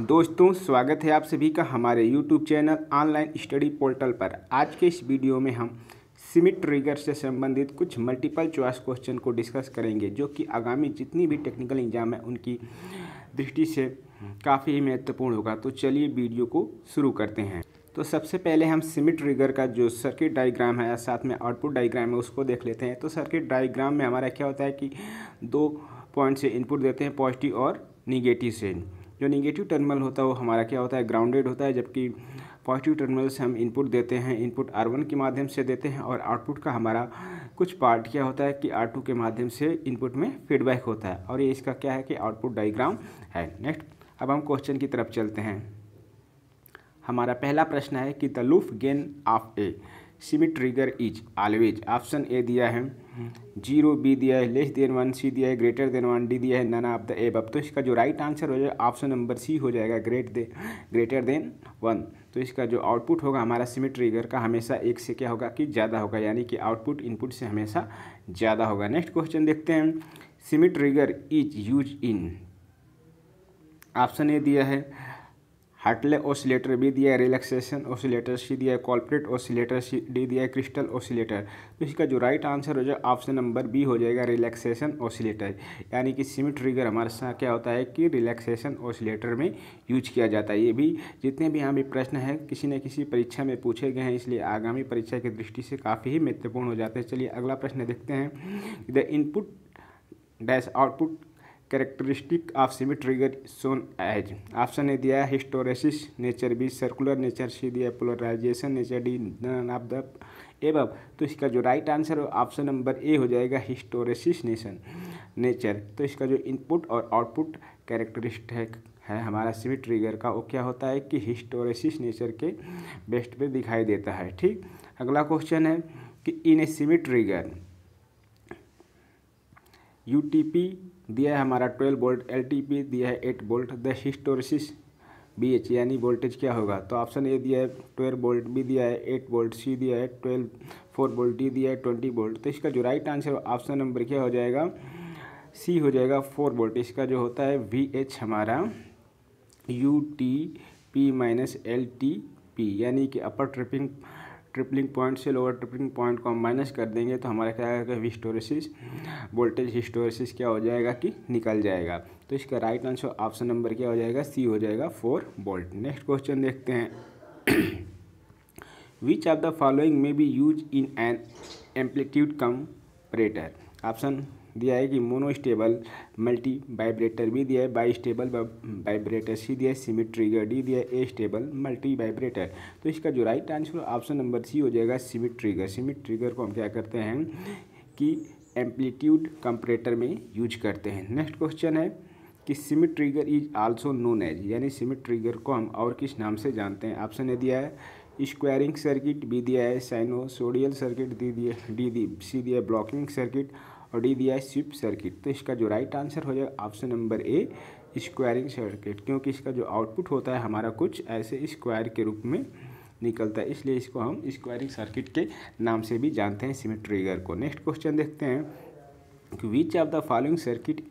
दोस्तों स्वागत है आप सभी का हमारे YouTube channel online study portal पर आज के इस वीडियो में हम सीमित ट्रिगर से संबंधित कुछ मल्टीपल चॉइस क्वेश्चन को डिस्कस करेंगे जो कि आगामी जितनी भी टेक्निकल एग्जाम है उनकी दृष्टि से काफ़ी महत्वपूर्ण होगा तो चलिए वीडियो को शुरू करते हैं तो सबसे पहले हम सीमिट ट्रिगर का जो सर्किट डायग्राम है या साथ में आउटपुट डायग्राम है उसको देख लेते हैं तो सर्किट डायग्राम में हमारा क्या होता है कि दो पॉइंट से इनपुट देते हैं पॉजिटिव और निगेटिव से जो निगेटिव टर्मिनल होता है वो हमारा क्या होता है ग्राउंडेड होता है जबकि पॉजिटिव टर्मिनल से हम इनपुट देते हैं इनपुट आर वन के माध्यम से देते हैं और आउटपुट का हमारा कुछ पार्ट क्या होता है कि आर टू के माध्यम से इनपुट में फीडबैक होता है और ये इसका क्या है कि आउटपुट डाइग्राम है नेक्स्ट अब हम क्वेश्चन की तरफ चलते हैं हमारा पहला प्रश्न है कि the loop gain of a Schmitt trigger is always option A दिया है जीरो बी दिया है लेस देन वन सी दिया है ग्रेटर देन वन डी दिया है नन ऑफ द एब अब तो इसका जो राइट आंसर हो जाएगा ऑप्शन नंबर सी हो जाएगा great the greater than one तो इसका जो आउटपुट होगा हमारा सिमी ट्रिगर का हमेशा एक से क्या होगा कि ज़्यादा होगा यानी कि आउटपुट इनपुट से हमेशा ज़्यादा होगा नेक्स्ट क्वेश्चन देखते हैं Schmitt trigger is use in option A दिया है हार्टले ओसिलेटर भी दिया है रिलैक्सेशन ओसिलेटर सी दिया है कॉर्पोरेट ओसिलेटर सी डी दिया है क्रिस्टल ओसिलेटर तो इसका जो राइट आंसर हो जाएगा ऑप्शन नंबर बी हो जाएगा रिलैक्सेशन ओसिलेटर यानी कि सिमी ट्रिगर हमारे साथ क्या होता है कि रिलैक्सेशन ओसिलेटर में यूज किया जाता है ये भी जितने भी यहाँ भी प्रश्न हैं किसी न किसी परीक्षा में पूछे गए हैं इसलिए आगामी परीक्षा की दृष्टि से काफ़ी ही महत्वपूर्ण हो जाते हैं चलिए अगला प्रश्न देखते हैं the input dash output characteristic of Schmitt trigger shown as option A दिया है hysteresis nature B circular nature C दिया है polarisation nature D none of the above तो इसका जो right answer option number A हो जाएगा हिस्टोरेसिस नेशन नेचर तो इसका जो इनपुट और आउटपुट कैरेक्टरिस्ट है है हमारा सिमी ट्रिगर का वो क्या होता है कि हिस्टोरेसिस नेचर के बेस्ट पे दिखाई देता है ठीक अगला क्वेश्चन है कि in a Schmitt trigger U दिया है हमारा ट्वेल्व वोल्ट एल दिया है eight volt the hysteresis B H यानी वोल्टेज क्या होगा तो ऑप्शन ए दिया है ट्वेल्व वोल्ट बी दिया है एट वोल्ट सी दिया है ट्वेल्व फोर वोल्ट डी दिया है ट्वेंटी वोल्ट तो इसका जो राइट आंसर ऑप्शन नंबर क्या हो जाएगा सी हो जाएगा फोर वोल्ट इसका जो होता है वी एच हमारा U T P minus L T P यानी कि अपर ट्रिपिंग ट्रिपलिंग पॉइंट से लोअर ट्रिपलिंग पॉइंट को हम माइनस कर देंगे तो हमारा क्या आएगा हिस्टोरेसिस वोल्टेज हिस्टोरेसिस क्या हो जाएगा कि निकल जाएगा तो इसका राइट आंसर ऑप्शन नंबर क्या हो जाएगा सी हो जाएगा फोर वोल्ट नेक्स्ट क्वेश्चन देखते हैं which of the following may be use in an amplitude comparator option दिया है कि मोनोस्टेबल मल्टी वाइब्रेटर भी दिया है बाई स्टेबल वाइब्रेटर सी दिया है सिमिट्रिगर डी दिया है ए स्टेबल मल्टी वाइब्रेटर तो इसका जो right answer option number C हो जाएगा सीमिट सिमिट्रिगर को हम क्या करते हैं कि एम्पलीट्यूड कंपरेटर में यूज करते हैं नेक्स्ट क्वेश्चन है कि Schmitt trigger is also known as यानी सिमिट ट्रिगर को हम और किस नाम से जानते हैं ऑप्शन ए दिया है स्क्वायरिंग सर्किट बी दिया है साइनोसोडियल सर्किट दी दिया डी दी सी दिया है ब्लॉकिंग सर्किट और डी दिया है स्विप सर्किट तो इसका जो राइट आंसर हो जाएगा option number A squaring circuit क्योंकि इसका जो आउटपुट होता है हमारा कुछ ऐसे स्क्वायर के रूप में निकलता है इसलिए इसको हम स्क्वायरिंग सर्किट के नाम से भी जानते हैं ट्रिगर को नेक्स्ट क्वेश्चन देखते हैं which of the following circuit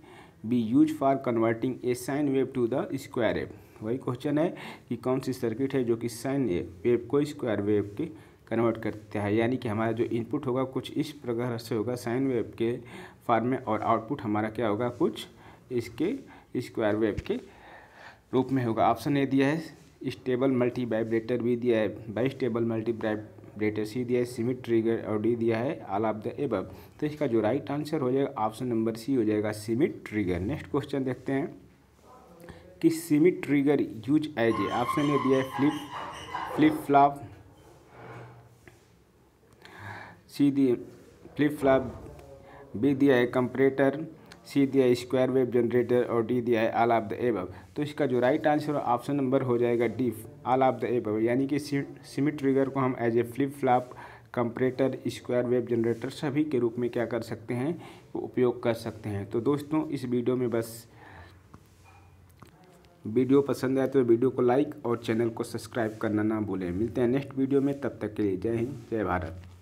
be use for converting a sine wave to the square wave वही क्वेश्चन है कि कौन सी सर्किट है जो कि साइन वेव को स्क्वायर वेव के कन्वर्ट करता है यानी कि हमारा जो इनपुट होगा कुछ इस प्रकार से होगा साइन वेव के फार्म में और आउटपुट हमारा क्या होगा कुछ इसके स्क्वायर वेव के रूप में होगा ऑप्शन ए दिया है स्टेबल मल्टी वाइब्रेटर भी दिया है bistable multivibrator C दिया है सीमिट ट्रिगर और डी दिया है आल ऑफ द एबव तो इसका जो राइट आंसर हो जाएगा ऑप्शन नंबर सी हो जाएगा सीमिट ट्रिगर नेक्स्ट क्वेश्चन देखते हैं कि Schmitt trigger use as a option A दिया है फ्लिप फ्लिप फ्लॉप सी दी फ्लिप फ्लॉप बी दिया है कंपरेटर सी दिया है स्क्वायर वेव जनरेटर और डी दिया है आल ऑफ द एब तो इसका जो राइट आंसर ऑप्शन नंबर हो जाएगा डी आल ऑफ द एब यानी कि सीमिट ट्रिगर को हम as a flip flop comparator square wave generator सभी के रूप में क्या कर सकते हैं उपयोग कर सकते हैं तो दोस्तों इस वीडियो में बस वीडियो पसंद आए तो वीडियो को लाइक और चैनल को सब्सक्राइब करना ना भूलें मिलते हैं नेक्स्ट वीडियो में तब तक के लिए जय हिंद जय भारत